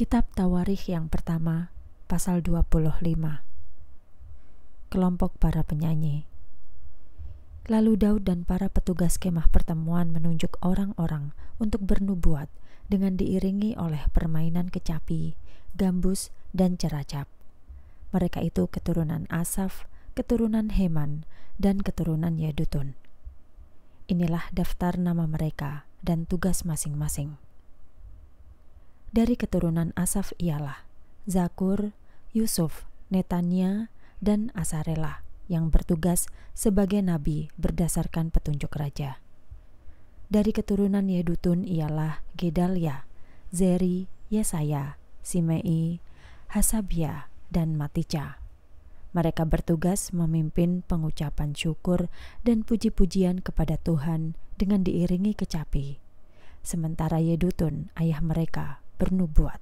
Kitab Tawarikh yang pertama, pasal 25. Kelompok para penyanyi. Lalu Daud dan para petugas kemah pertemuan menunjuk orang-orang untuk bernubuat dengan diiringi oleh permainan kecapi, gambus, dan ceracap. Mereka itu keturunan Asaf, keturunan Heman, dan keturunan Yedutun. Inilah daftar nama mereka dan tugas masing-masing dari keturunan Asaf ialah Zakur, Yusuf, Netania, dan Asarela yang bertugas sebagai nabi berdasarkan petunjuk raja. Dari keturunan Yedutun ialah Gedalia, Zeri, Yesaya, Simei, Hasabia, dan Matica. Mereka bertugas memimpin pengucapan syukur dan puji-pujian kepada Tuhan dengan diiringi kecapi. Sementara Yedutun, ayah mereka, bernubuat.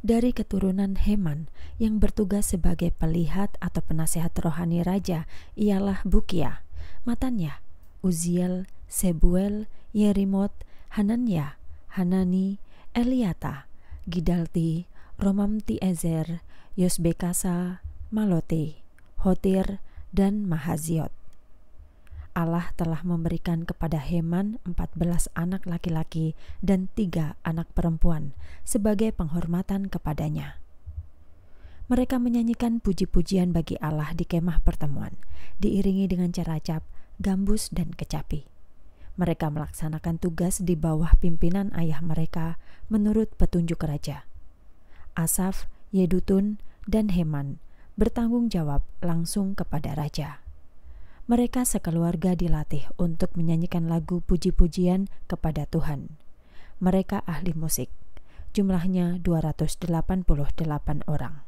Dari keturunan Heman yang bertugas sebagai pelihat atau penasehat rohani raja ialah Bukia, Matanya, Uziel, Sebuel, Yerimot, Hananya, Hanani, Eliata, Gidalti, Romamti Ezer, Yosbekasa, Malote, Hotir, dan Mahaziot. Allah telah memberikan kepada Heman 14 anak laki-laki dan tiga anak perempuan sebagai penghormatan kepadanya. Mereka menyanyikan puji-pujian bagi Allah di kemah pertemuan, diiringi dengan ceracap, gambus, dan kecapi. Mereka melaksanakan tugas di bawah pimpinan ayah mereka menurut petunjuk raja. Asaf, Yedutun, dan Heman bertanggung jawab langsung kepada raja mereka sekeluarga dilatih untuk menyanyikan lagu puji-pujian kepada Tuhan. Mereka ahli musik. Jumlahnya 288 orang.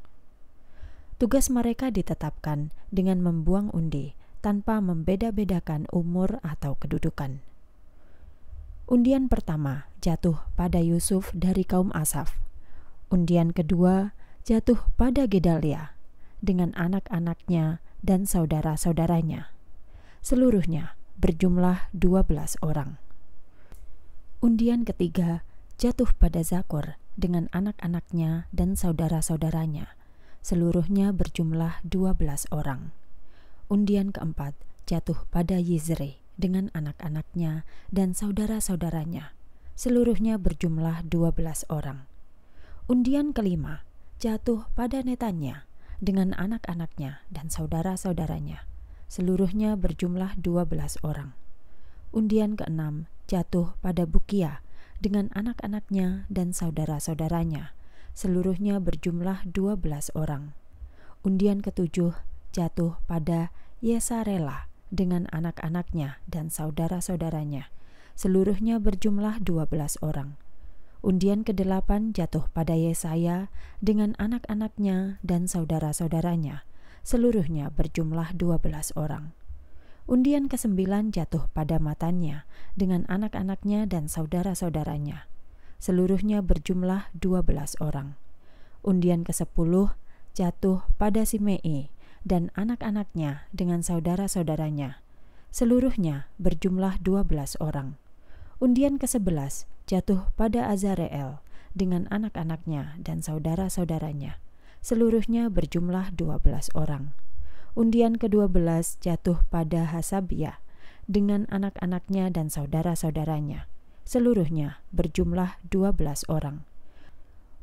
Tugas mereka ditetapkan dengan membuang undi tanpa membeda-bedakan umur atau kedudukan. Undian pertama jatuh pada Yusuf dari kaum Asaf. Undian kedua jatuh pada Gedalia dengan anak-anaknya dan saudara-saudaranya seluruhnya berjumlah 12 orang. Undian ketiga jatuh pada Zakor dengan anak-anaknya dan saudara-saudaranya, seluruhnya berjumlah 12 orang. Undian keempat jatuh pada Yizre dengan anak-anaknya dan saudara-saudaranya, seluruhnya berjumlah 12 orang. Undian kelima jatuh pada Netanya dengan anak-anaknya dan saudara-saudaranya, Seluruhnya berjumlah 12 orang. Undian keenam jatuh pada Bukia dengan anak-anaknya dan saudara-saudaranya. Seluruhnya berjumlah 12 orang. Undian ketujuh jatuh pada Yesarela dengan anak-anaknya dan saudara-saudaranya. Seluruhnya berjumlah 12 orang. Undian kedelapan jatuh pada Yesaya dengan anak-anaknya dan saudara-saudaranya seluruhnya berjumlah 12 orang. Undian ke kesembilan jatuh pada matanya dengan anak-anaknya dan saudara-saudaranya. Seluruhnya berjumlah 12 orang. Undian ke-10 jatuh pada Simei dan anak-anaknya dengan saudara-saudaranya. Seluruhnya berjumlah 12 orang. Undian ke-11 jatuh pada Azareel dengan anak-anaknya dan saudara-saudaranya seluruhnya berjumlah 12 orang. Undian ke-12 jatuh pada Hasabiah dengan anak-anaknya dan saudara-saudaranya. Seluruhnya berjumlah 12 orang.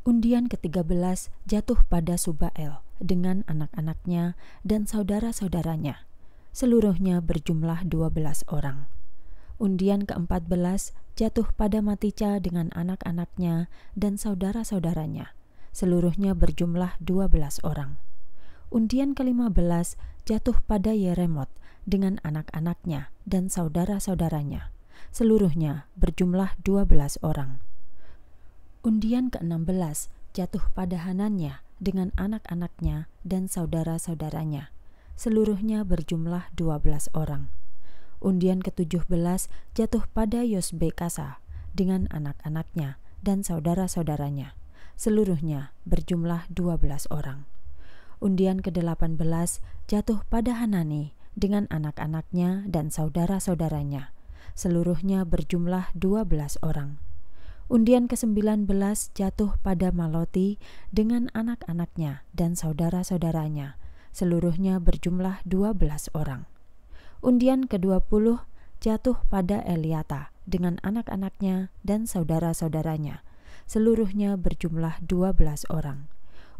Undian ke-13 jatuh pada Subael dengan anak-anaknya dan saudara-saudaranya. Seluruhnya berjumlah 12 orang. Undian ke-14 jatuh pada Matica dengan anak-anaknya dan saudara-saudaranya seluruhnya berjumlah 12 orang. Undian ke-15 jatuh pada Yeremot dengan anak-anaknya dan saudara-saudaranya. Seluruhnya berjumlah 12 orang. Undian ke-16 jatuh pada Hanannya dengan anak-anaknya dan saudara-saudaranya. Seluruhnya berjumlah 12 orang. Undian ke-17 jatuh pada Yosbekasa dengan anak-anaknya dan saudara-saudaranya seluruhnya berjumlah 12 orang. Undian ke-18 jatuh pada Hanani dengan anak-anaknya dan saudara-saudaranya. Seluruhnya berjumlah 12 orang. Undian ke-19 jatuh pada Maloti dengan anak-anaknya dan saudara-saudaranya. Seluruhnya berjumlah 12 orang. Undian ke-20 jatuh pada Eliata dengan anak-anaknya dan saudara-saudaranya seluruhnya berjumlah 12 orang.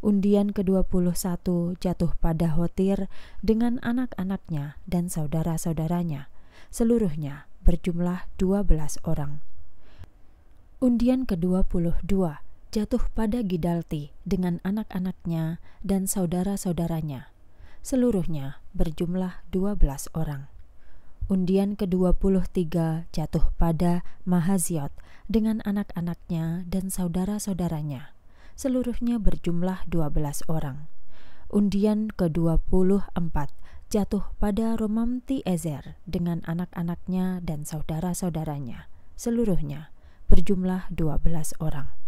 Undian ke-21 jatuh pada Hotir dengan anak-anaknya dan saudara-saudaranya. Seluruhnya berjumlah 12 orang. Undian ke-22 jatuh pada Gidalti dengan anak-anaknya dan saudara-saudaranya. Seluruhnya berjumlah 12 orang. Undian ke-23 jatuh pada Mahaziot dengan anak-anaknya dan saudara-saudaranya. Seluruhnya berjumlah 12 orang. Undian ke-24 jatuh pada Romamti Ezer dengan anak-anaknya dan saudara-saudaranya. Seluruhnya berjumlah 12 orang.